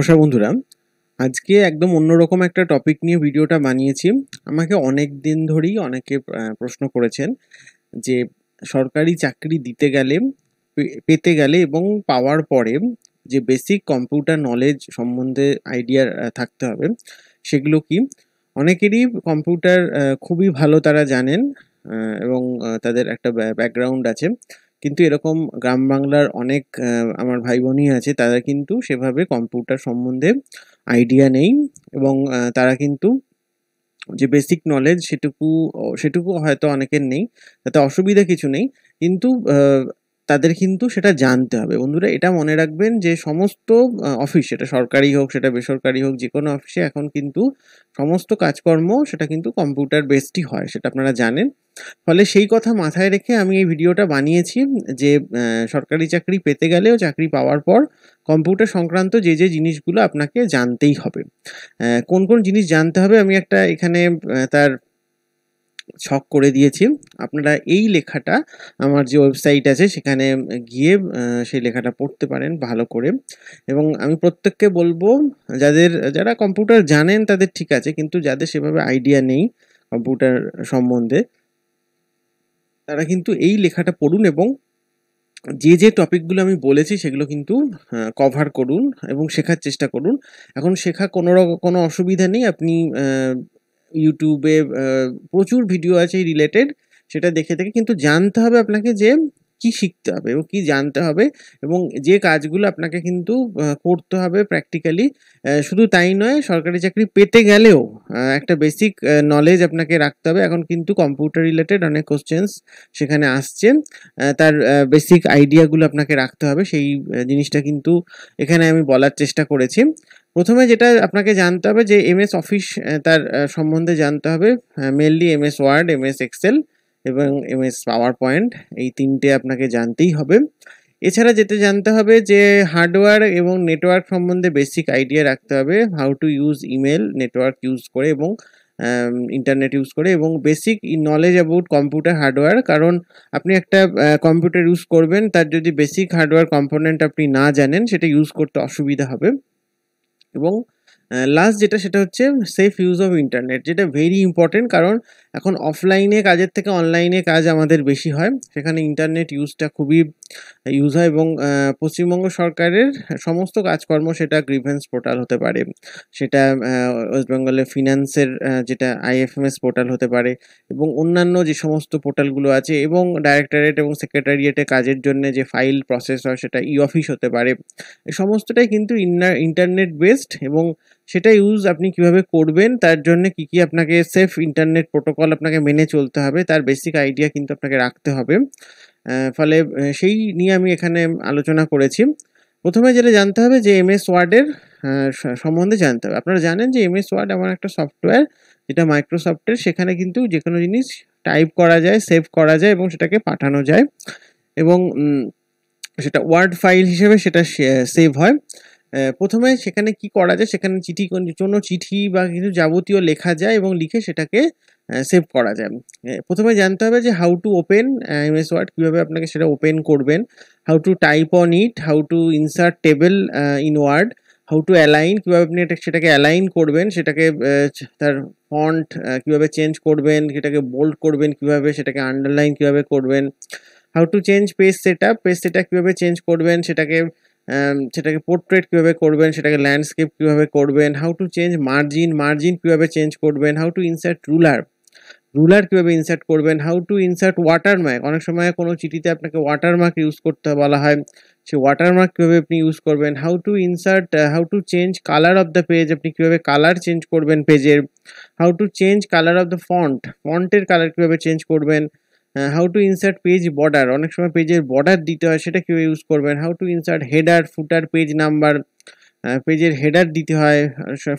নমস্কার বন্ধুরা আজকে একদম অন্যরকম একটা টপিক নিয়ে ভিডিওটা বানিয়েছি আমাকে অনেক দিন ধরেই অনেকে প্রশ্ন করেছেন যে সরকারি চাকরি দিতে গেলে পেতে গেলে এবং পাওয়ার পরে যে বেসিক কম্পিউটার নলেজ সম্বন্ধে আইডিয়া থাকতে হবে সেগুলো কি অনেকেরই কম্পিউটার খুবই ভালো তারা জানেন এবং তাদের একটা ব্যাকগ্রাউন্ড আছে কিন্তু এরকম গ্রাম বাংলার অনেক আমার ভাই বোনই আছে তারা কিন্তু সেভাবে কম্পিউটার সম্বন্ধে আইডিয়া নেই এবং তারা কিন্তু যে বেসিক নলেজ সেটুকু সেটুকু হয়তো অনেকের নেই তাতে অসুবিধা কিছু নেই কিন্তু তাদের কিন্তু সেটা জানতে হবে বন্ধুরা এটা মনে রাখবেন যে সমস্ত অফিস সেটা সরকারি হোক সেটা বেসরকারি হোক যে কোনো অফিসে এখন কিন্তু সমস্ত কাজকর্ম সেটা কিন্তু কম্পিউটার বেসডই হয় সেটা আপনারা জানেন ফলে সেই কথা মাথায় রেখে আমি এই ভিডিওটা বানিয়েছি যে সরকারি চাকরি পেতে গেলেও চাকরি পাওয়ার পর কম্পিউটার সংক্রান্ত যে যে জিনিসগুলো আপনাকে জানতেই হবে কোন কোন জিনিস জানতে হবে আমি একটা এখানে তার ছক করে দিয়েছি আপনারা এই লেখাটা আমার যে ওয়েবসাইট আছে সেখানে গিয়ে সেই লেখাটা পড়তে পারেন ভালো করে এবং আমি প্রত্যেককে বলবো যাদের যারা কম্পিউটার জানেন তাদের ঠিক আছে কিন্তু যাদের সেভাবে আইডিয়া নেই কম্পিউটার সম্বন্ধে তারা কিন্তু এই লেখাটা পড়ুন এবং যে যে টপিকগুলো আমি বলেছি সেগুলো কিন্তু কভার করুন এবং শেখার চেষ্টা করুন এখন শেখা কোনো রকম কোনো অসুবিধা নেই আপনি ইউটিউবে প্রচুর ভিডিও আছে এই রিলেটেড সেটা দেখে দেখে কিন্তু জানতে হবে আপনাকে যে কি শিখতে হবে এবং কী জানতে হবে এবং যে কাজগুলো আপনাকে কিন্তু করতে হবে প্র্যাকটিক্যালি শুধু তাই নয় সরকারি চাকরি পেতে গেলেও একটা বেসিক নলেজ আপনাকে রাখতে হবে এখন কিন্তু কম্পিউটার রিলেটেড অনেক কোশ্চেন্স সেখানে আসছে তার বেসিক আইডিয়াগুলো আপনাকে রাখতে হবে সেই জিনিসটা কিন্তু এখানে আমি বলার চেষ্টা করেছি প্রথমে যেটা আপনাকে জানতে হবে যে এমএস অফিস তার সম্বন্ধে জানতে হবে mainly MS Word MS Excel এবং এমএস পাওয়ার পয়েন্ট এই তিনটে আপনাকে জানতেই হবে এছাড়া যেটা জানতে হবে যে হার্ডওয়্যার এবং নেটওয়ার্ক সম্বন্ধে বেসিক আইডিয়া রাখতে হবে how to use email network use করে এবং ইন্টারনেট ইউজ করে এবং basic knowledge about computer hardware কারণ আপনি একটা কম্পিউটার ইউজ করবেন তার যদি বেসিক হার্ডওয়্যার কম্পোনেন্ট আপনি না জানেন সেটা ইউজ করতে অসুবিধা হবে এবং লাস্ট যেটা সেটা হচ্ছে সেফ ইউজ অফ ইন্টারনেট যেটা ভেরি ইম্পর্টেন্ট কারণ এখন অফলাইনে কাজের থেকে অনলাইনে কাজ আমাদের বেশি হয় সেখানে ইন্টারনেট ইউজটা খুবই ইউজ হয় এবং পশ্চিমবঙ্গ সরকারের সমস্ত কাজকর্ম সেটা গ্রিভেন্স পোর্টাল হতে পারে সেটা ওয়েস্ট বেঙ্গলের ফিনান্সের যেটা আইএফএমএস পোর্টাল হতে পারে এবং অন্যান্য যে সমস্ত পোর্টালগুলো আছে এবং ডাইরেক্টরেট এবং সেক্রেটারিয়েটে কাজের জন্য যে ফাইল প্রসেস হয় সেটা ই অফিস হতে পারে সমস্তটাই কিন্তু ইন্টারনেট বেসড এবং সেটা ইউজ আপনি কিভাবে করবেন তার জন্য কি কি আপনাকে সেফ ইন্টারনেট প্রোটোকল আপনাকে মেনে চলতে হবে তার বেসিক আইডিয়া কিন্তু আপনাকে রাখতে হবে ফলে সেই নিয়ে আমি এখানে আলোচনা করেছি প্রথমে যেটা জানতে হবে যে এমএস ওয়ার্ডের সম্বন্ধে জানতে হবে আপনারা জানেন যে এমএস ওয়ার্ড এমন একটা সফটওয়্যার যেটা মাইক্রোসফটের সেখানে কিন্তু যে কোনো জিনিস টাইপ করা যায় সেভ করা যায় এবং সেটাকে পাঠানো যায় এবং সেটা ওয়ার্ড ফাইল হিসেবে সেটা সেভ হয় প্রথমে সেখানে কি করা যায় সেখানে চিঠি জন্য চিঠি বা কিছু যাবতীয় লেখা যায় এবং লিখে সেটাকে সেভ করা যায় প্রথমে জানতে হবে যে how to open MS Word কীভাবে আপনাকে সেটা ওপেন করবেন how to type on it how to insert table in word how to align কীভাবে আপনি এটা সেটাকে অ্যালাইন করবেন সেটাকে তার ফন্ট কীভাবে চেঞ্জ করবেন সেটাকে বোল্ড করবেন কীভাবে সেটাকে আন্ডারলাইন কীভাবে করবেন how to change page set up page set up কীভাবে চেঞ্জ করবেন সেটাকে সেটাকে পোর্ট্রেট কীভাবে করবেন সেটাকে ল্যান্ডস্কেপ কীভাবে করবেন how to change margin margin কীভাবে চেঞ্জ করবেন how to insert ruler ruler কীভাবে ইনসার্ট করবেন হাউ টু ইনসার্ট ওয়াটারমার্ক অনেক সময় কোনো চিঠিতে আপনাকে ওয়াটারমার্ক ইউজ করতে বলা হয় সে ওয়াটারমার্ক কীভাবে আপনি ইউজ করবেন how to insert how to change colour of the page আপনি কীভাবে কালার চেঞ্জ করবেন পেজের how to change colour of the font ফন্টের কালার কীভাবে চেঞ্জ করবেন how to insert page border অনেক সময় পেজের বর্ডার দিতে হয় সেটা কীভাবে ইউজ করবেন how to insert header footer page number পেজের হেডার দিতে হয়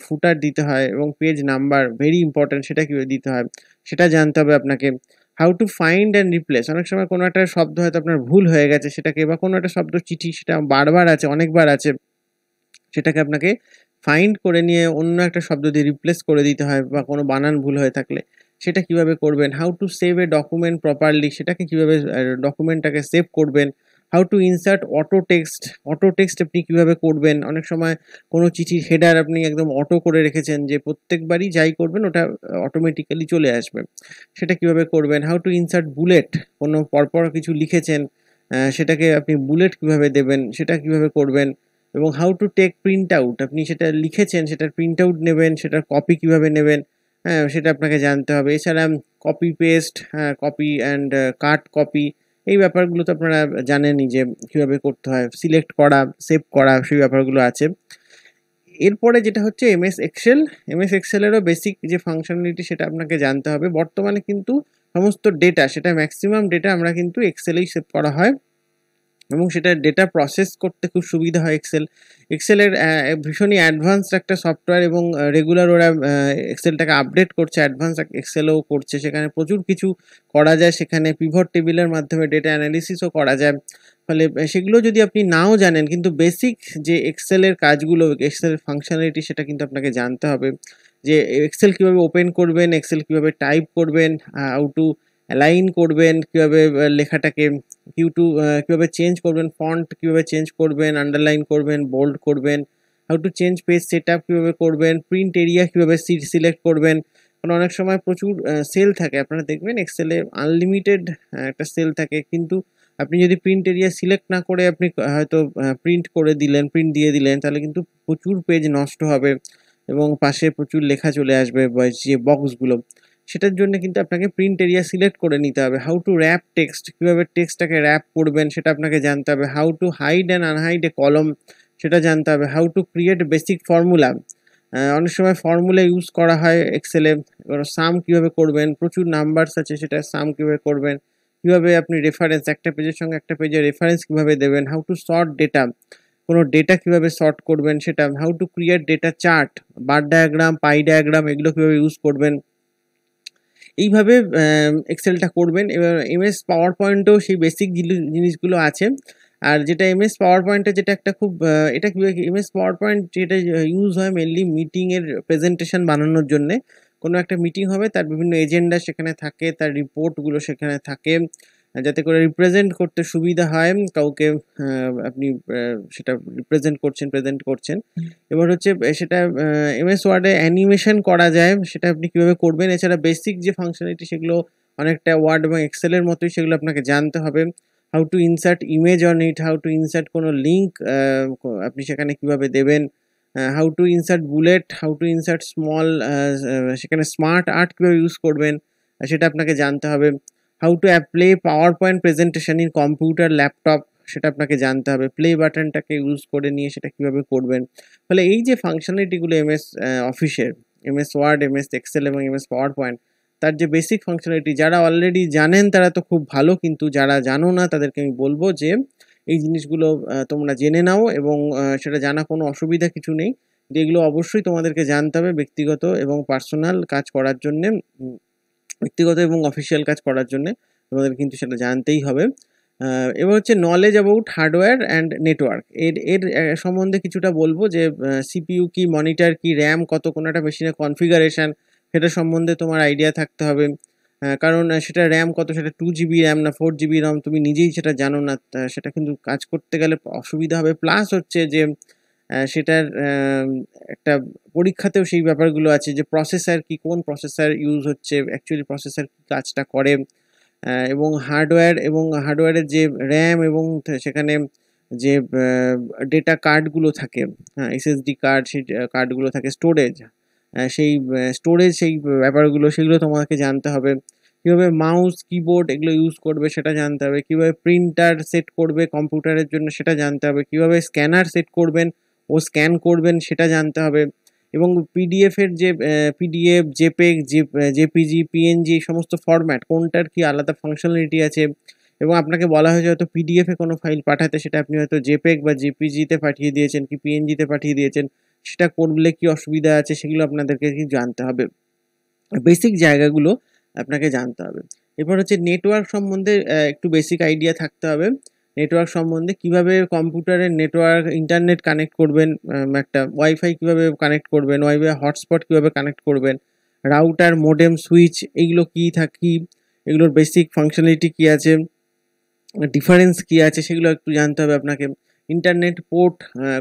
ফুটার দিতে হয় এবং পেজ নাম্বার ভেরি ইম্পর্ট্যান্ট সেটা কীভাবে দিতে হয় সেটা জানতে হবে আপনাকে how to find and replace অনেক সময় কোনো একটা শব্দ হয়তো আপনার ভুল হয়ে গেছে সেটাকে বা কোনো একটা শব্দ চিঠি সেটা বারবার আছে অনেকবার আছে সেটাকে আপনাকে ফাইন্ড করে নিয়ে অন্য একটা শব্দ দিয়ে রিপ্লেস করে দিতে হয় বা কোনো বানান ভুল হয়ে থাকলে সেটা কিভাবে করবেন how to save a document properly সেটাকে কিভাবে ডকুমেন্টটাকে সেভ করবেন how to insert auto text auto text আপনি কীভাবে করবেন অনেক সময় কোনো চিঠির হেডার আপনি একদম অটো করে রেখেছেন যে প্রত্যেকবারই যাই করবেন ওটা অটোমেটিক্যালি চলে আসবে সেটা কিভাবে করবেন হাউ টু ইনসার্ট বুলেট কোনো পরপর কিছু লিখেছেন সেটাকে আপনি বুলেট কিভাবে দেবেন সেটা কিভাবে করবেন এবং how to take print out আপনি সেটা লিখেছেন সেটার প্রিন্ট আউট নেবেন সেটার কপি কিভাবে নেবেন হ্যাঁ, সেটা আপনাকে জানতে হবে এছাড়া copy paste copy and cut copy এই ব্যাপারগুলো তো আপনারা জানেনই যে কীভাবে করতে হয় সিলেক্ট করা সেভ করা সেই ব্যাপারগুলো আছে এরপরে যেটা হচ্ছে এমএস এক্সেল এমএস এক্সেলেরও বেসিক যে ফাংশনালিটি সেটা আপনাকে জানতে হবে বর্তমানে কিন্তু সমস্ত ডেটা সেটা ম্যাক্সিমাম ডেটা আমরা কিন্তু এক্সেলেই সেভ করা হয় এবং সেটা ডেটা প্রসেস করতে খুব সুবিধা হয় এক্সেল এক্সেলের ভীষণই অ্যাডভান্স একটা সফটওয়্যার এবং রেগুলার ওরা এক্সেলটাকে আপডেট করছে অ্যাডভান্স এক্সেলও করছে সেখানে প্রচুর কিছু করা যায় সেখানে পিভট টেবিলের মাধ্যমে ডেটা অ্যানালিসিসও করা যায় ফলে সেগুলো যদি আপনি নাও জানেন কিন্তু বেসিক যে এক্সেলের কাজগুলো এক্সেলের ফাংশনালিটি সেটা কিন্তু আপনাকে জানতে হবে যে এক্সেল কীভাবে ওপেন করবেন এক্সেল কীভাবে টাইপ করবেন আউ টু অ্যালাইন করবেন কীভাবে লেখাটাকে কিউ টু কীভাবে চেঞ্জ করবেন ফন্ট কীভাবে চেঞ্জ করবেন আন্ডারলাইন করবেন বোল্ড করবেন how to change page set up কীভাবে করবেন প্রিন্ট এরিয়া কীভাবে সিলেক্ট করবেন কারণ অনেক সময় প্রচুর সেল থাকে আপনারা দেখবেন এক্সেলে আনলিমিটেড একটা সেল থাকে কিন্তু আপনি যদি প্রিন্ট এরিয়া সিলেক্ট না করে আপনি হয়তো প্রিন্ট করে দিলেন প্রিন্ট দিয়ে দিলেন তাহলে কিন্তু প্রচুর পেজ নষ্ট হবে এবং পাশে প্রচুর লেখা চলে আসবে যে বক্সগুলো সেটার জন্য কিন্তু আপনাকে প্রিন্ট এরিয়া সিলেক্ট করে নিতে হবে হাউ টু র্যাপ টেক্সট কীভাবে টেক্সটটাকে র্যাপ করবেন সেটা আপনাকে জানতে হবে how to hide and unhide a column সেটা জানতে হবে how to create basic formula অনেক সময় ফর্মুলা ইউজ করা হয় এক্সেলে সাম কীভাবে করবেন প্রচুর নাম্বারস আছে সেটা সাম কীভাবে করবেন কীভাবে আপনি রেফারেন্স একটা পেজের সঙ্গে একটা পেজে রেফারেন্স কীভাবে দেবেন হাউ টু সর্ট ডেটা কোনো ডেটা কীভাবে সর্ট করবেন সেটা how to create data chart bar diagram pie diagram এগুলো কীভাবে ইউজ করবেন এইভাবে এক্সেলটা করবেন এবার এমএস পাওয়ার পয়েন্টেও সেই বেসিক জিনিসগুলো আছে আর যেটা এমএস পাওয়ার পয়েন্টে যেটা একটা খুব এটা এমএস পাওয়ার পয়েন্ট যেটা ইউজ হয় মেনলি মিটিংয়ের প্রেজেন্টেশন বানানোর জন্যে কোনো একটা মিটিং হবে তার বিভিন্ন এজেন্ডা সেখানে থাকে তার রিপোর্টগুলো সেখানে থাকে যাতে করে রিপ্রেজেন্ট করতে সুবিধা হয় কাউকে আপনি সেটা রিপ্রেজেন্ট করছেন প্রেজেন্ট করছেন এবার হচ্ছে সেটা এমএস ওয়ার্ডে অ্যানিমেশন করা যায় সেটা আপনি কীভাবে করবেন এছাড়া বেসিক যে ফাংশনালিটি সেগুলো অনেকটা ওয়ার্ড এবং এক্সেলের মতোই সেগুলো আপনাকে জানতে হবে how to insert image on it how to insert কোনো লিঙ্ক আপনি সেখানে কিভাবে দেবেন how to insert bullet how to insert small সেখানে স্মার্ট আর্ট কীভাবে ইউজ করবেন সেটা আপনাকে জানতে হবে how to play PowerPoint presentation in computer laptop সেটা আপনাকে জানতে হবে প্লে বাটনটাকে ইউজ করে নিয়ে সেটা কীভাবে করবেন ফলে এই যে ফাংশনালিটিগুলো এমএস অফিসের M S Word MS Excel এবং এমএস পাওয়ার পয়েন্ট তার যে বেসিক ফাংশনালিটি যারা অলরেডি জানেন তারা তো খুব ভালো কিন্তু যারা জানো না তাদেরকে আমি বলবো যে এই জিনিসগুলো তোমরা জেনে নাও এবং সেটা জানা কোনো অসুবিধা কিছু নেই যেগুলো অবশ্যই তোমাদেরকে জানতে হবে ব্যক্তিগত এবং পার্সোনাল কাজ করার জন্যে ব্যক্তিগত এবং অফিসিয়াল কাজ করার জন্য তোমাদের কিন্তু সেটা জানতেই হবে এবার হচ্ছে knowledge about hardware and network এর এর সম্বন্ধে কিছুটা বলবো যে সিপিইউ কি মনিটর কি র্যাম কত কোনো একটা মেশিনের কনফিগারেশান সেটা সম্বন্ধে তোমার আইডিয়া থাকতে হবে কারণ সেটা র্যাম কত সেটা টু জিবি র্যাম না ফোর জিবি র্যাম তুমি নিজেই সেটা জানো না সেটা কিন্তু কাজ করতে গেলে অসুবিধা হবে প্লাস হচ্ছে যে সেটার একটা পরীক্ষাতেও সেই ব্যাপারগুলো আছে যে প্রসেসার কি কোন প্রসেসার ইউজ হচ্ছে অ্যাকচুয়ালি প্রসেসার কী কাজটা করে এবং হার্ডওয়্যার এবং হার্ডওয়্যারের যে র্যাম এবং সেখানে যে ডেটা কার্ডগুলো থাকে হ্যাঁ এসএসডি কার্ড সেই কার্ডগুলো থাকে স্টোরেজ সেই স্টোরেজ সেই ব্যাপারগুলো সেগুলো তোমাকে জানতে হবে কীভাবে মাউস কিবোর্ড এগুলো ইউজ করবে সেটা জানতে হবে কীভাবে প্রিন্টার সেট করবে কম্পিউটারের জন্য সেটা জানতে হবে কীভাবে স্ক্যানার সেট করবেন ও স্ক্যান করবেন সেটা জানতে হবে এবং পিডিএফের যে পিডিএফ জে জেপিজি পিএনজি সমস্ত ফরম্যাট কোনটার কি আলাদা ফাংশনালিটি আছে এবং আপনাকে বলা হয়েছে হয়তো পিডিএফে কোনো ফাইল পাঠাতে সেটা আপনি হয়তো জেপেক বা জেপিজিতে পাঠিয়ে দিয়েছেন কি পিএনজিতে পাঠিয়ে দিয়েছেন সেটা করলে কি অসুবিধা আছে সেগুলো আপনাদেরকে কি জানতে হবে বেসিক জায়গাগুলো আপনাকে জানতে হবে এরপর হচ্ছে নেটওয়ার্ক সম্বন্ধে একটু বেসিক আইডিয়া থাকতে হবে নেটওয়ার্ক সম্বন্ধে কিভাবে কম্পিউটারের নেটওয়ার্ক ইন্টারনেট কানেক্ট করবেন একটা ওয়াইফাই কিভাবে কানেক্ট করবেন ওয়াইফাই হটস্পট কিভাবে কানেক্ট করবেন রাউটার মোডেম সুইচ এইগুলো কী থাকি এগুলোর বেসিক ফাংশনালিটি কী আছে ডিফারেন্স কী আছে সেগুলো একটু জানতে হবে আপনাকে ইন্টারনেট পোর্ট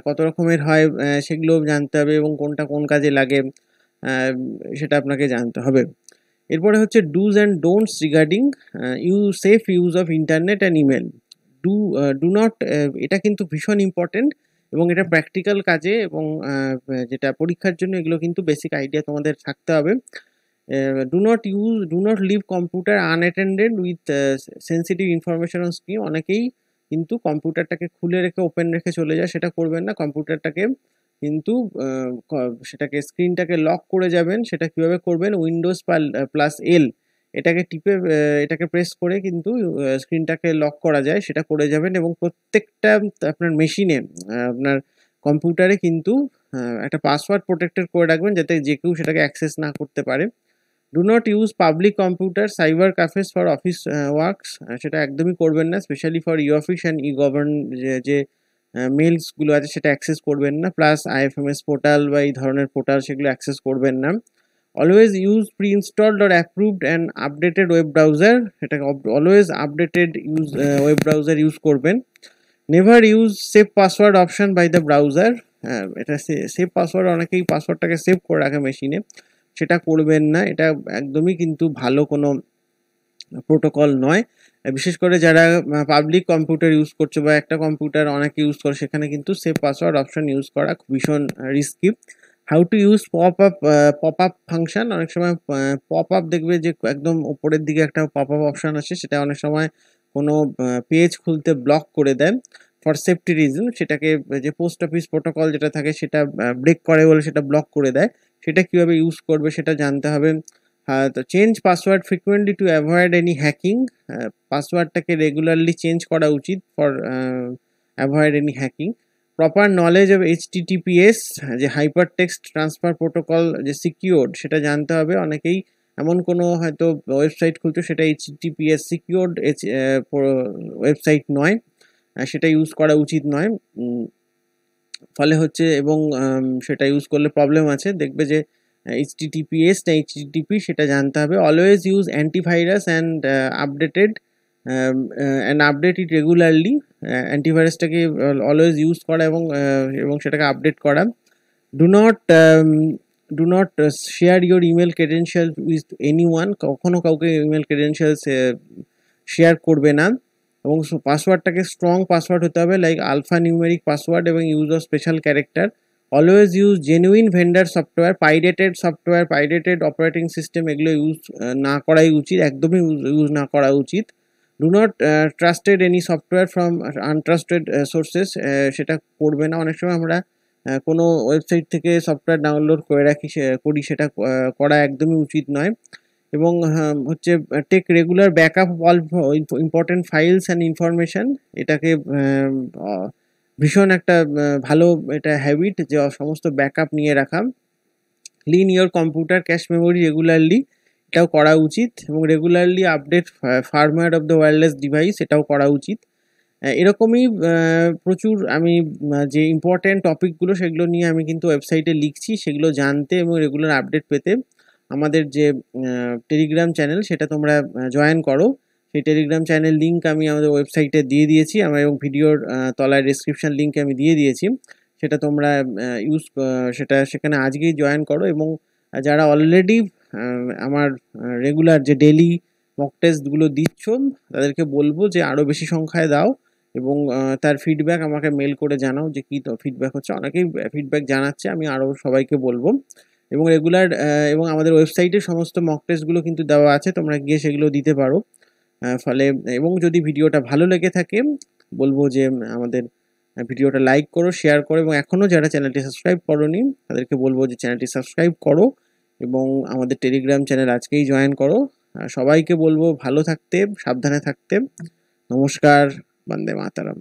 কত রকমের হয় সেগুলো জানতে হবে এবং কোনটা কোন কাজে লাগে সেটা আপনাকে জানতে হবে এরপরে হচ্ছে do's and don'ts regarding you safe use of internet and email do do not এটা কিন্তু ভীষণ ইম্পর্টেন্ট এবং এটা প্র্যাকটিক্যাল কাজে এবং uh, যেটা পরীক্ষার জন্য এগুলো কিন্তু বেসিক আইডিয়া তোমাদের থাকতে হবে do not use do not leave computer unattended with sensitive information on screen অনেকেই কিন্তু কম্পিউটারটাকে খুলে রেখে ওপেন রেখে চলে যায় সেটা করবেন না কম্পিউটারটাকে কিন্তু uh, সেটাকে স্ক্রিনটাকে লক করে যাবেন সেটা কিভাবে করবেন উইন্ডোজ প্লাস এল এটাকে টিপে এটাকে প্রেস করে কিন্তু স্ক্রিনটাকে লক করা যায় সেটা করে যাবেন এবং প্রত্যেকটা আপনার মেশিনে আপনার কম্পিউটারে কিন্তু একটা পাসওয়ার্ড প্রোটেক্টেড করে রাখবেন যাতে যে কেউ সেটাকে অ্যাক্সেস না করতে পারে do not use public computer cyber cafes for office works সেটা একদমই করবেন না specially for e office and e govern যে মেলসগুলো আছে সেটা অ্যাক্সেস করবেন না প্লাস আইএফএমএস পোর্টাল বা এই ধরনের পোর্টাল সেগুলো অ্যাক্সেস করবেন না always use pre installed or approved and updated web browser এটাকে always updated use web browser use করবেন never use save password option by the browser এটা সেভ পাসওয়ার্ড অনেকেই পাসওয়ার্ডটাকে সেভ করে রাখে মেশিনে সেটা করবেন না এটা একদমই কিন্তু ভালো কোনো প্রোটোকল নয় বিশেষ করে যারা পাবলিক কম্পিউটার ইউজ করছে বা একটা কম্পিউটার অনেকে ইউজ করে সেখানে কিন্তু সেভ পাসওয়ার্ড অপশান ইউজ করা ভীষণ risky how to use pop up pop up function অনেক সময় পপ uh, আপ দেখবে যে একদম ওপরের দিকে একটা পপ আপ অপশান আছে সেটা অনেক সময় কোনো পেজ uh, খুলতে ব্লক করে দেয় ফর সেফটি রিজন সেটাকে যে পোস্ট অফিস প্রোটোকল যেটা থাকে সেটা ব্রেক uh, করে বলে সেটা ব্লক করে দেয় সেটা কীভাবে ইউজ করবে সেটা জানতে হবে হ্যাঁ, তো change password frequently to avoid any hacking পাসওয়ার্ডটাকে রেগুলারলি চেঞ্জ করা উচিত for avoid any hacking proper knowledge of HTTPS যে হাইপার টেক্সট ট্রান্সফার প্রোটোকল যে সিকিওর্ড সেটা জানতে হবে অনেকেই এমন কোনো হয়তো ওয়েবসাইট খুলছো সেটা এইচটিটিপিএস সিকিওর্ড ওয়েবসাইট নয় সেটা ইউজ করা উচিত নয় ফলে হচ্ছে এবং সেটা ইউজ করলে প্রবলেম আছে দেখবে যে এইচটিটিপিএস না এইচটিটিপি সেটা জানতে হবে always use antivirus and updated and update it regularly অ্যান্টিভাইরাসটাকে অলওয়েজ ইউজ করা এবং uh, এবং সেটাকে আপডেট করা do not do not share your email credential with anyone কখনও কাউকে ইমেল ক্রেডেন্সিয়ালস শেয়ার করবে না এবং পাসওয়ার্ডটাকে স্ট্রং পাসওয়ার্ড হতে হবে লাইক আলফা নিউমেরিক পাসওয়ার্ড এবং use of special character always use genuine vendor software pirated software pirated operating system এগুলো use uh, না করাই উচিত একদমই ইউজ না করা উচিত do not trusted any software from untrusted sources সেটা করবে না অনেক সময় আমরা uh, কোনো ওয়েবসাইট থেকে সফটওয়্যার ডাউনলোড করে রাখি করি সেটা করা একদমই উচিত নয় এবং হ্যাঁ, হচ্ছে take regular backup all important files and information এটাকে ভীষণ একটা ভালো এটা হ্যাবিট যে সমস্ত ব্যাকআপ নিয়ে রাখা clean your computer cache memory regularly এটাও করা উচিত এবং regularly update firmware of the wireless device এটাও করা উচিত এরকমই প্রচুর আমি যে ইম্পর্ট্যান্ট টপিকগুলো সেগুলো নিয়ে আমি কিন্তু ওয়েবসাইটে লিখছি সেগুলো জানতে এবং রেগুলার আপডেট পেতে আমাদের যে টেলিগ্রাম চ্যানেল সেটা তোমরা জয়েন করো সেই টেলিগ্রাম চ্যানেল লিঙ্ক আমি আমাদের ওয়েবসাইটে দিয়ে দিয়েছি আমার এবং ভিডিওর তলায় ডিসক্রিপশান লিঙ্ক আমি দিয়ে দিয়েছি সেটা তোমরা ইউজ সেটা সেখানে আজকেই জয়েন করো এবং যারা অলরেডি আমার রেগুলার যে ডেলি মক টেস্টগুলো দিচ্ছ তাদেরকে বলবো যে আরও বেশি সংখ্যায় দাও এবং তার ফিডব্যাক আমাকে মেল করে জানাও যে কী তো ফিডব্যাক হচ্ছে অনেকেই ফিডব্যাক জানাচ্ছে আমি আরও সবাইকে বলবো এবং রেগুলার এবং আমাদের ওয়েবসাইটে সমস্ত মক টেস্টগুলো কিন্তু দেওয়া আছে তোমরা গিয়ে সেগুলো দিতে পারো ফলে এবং যদি ভিডিওটা ভালো লেগে থাকে বলবো যে আমাদের ভিডিওটা লাইক করো শেয়ার করো এবং এখনও যারা চ্যানেলটি সাবস্ক্রাইব করো তাদেরকে বলবো যে চ্যানেলটি সাবস্ক্রাইব করো এবং আমাদের টেলিগ্রাম চ্যানেল আজকেই জয়েন করো সবাইকে বলবো ভালো থাকতে সাবধানে থাকতে নমস্কার বন্দে মাতারাম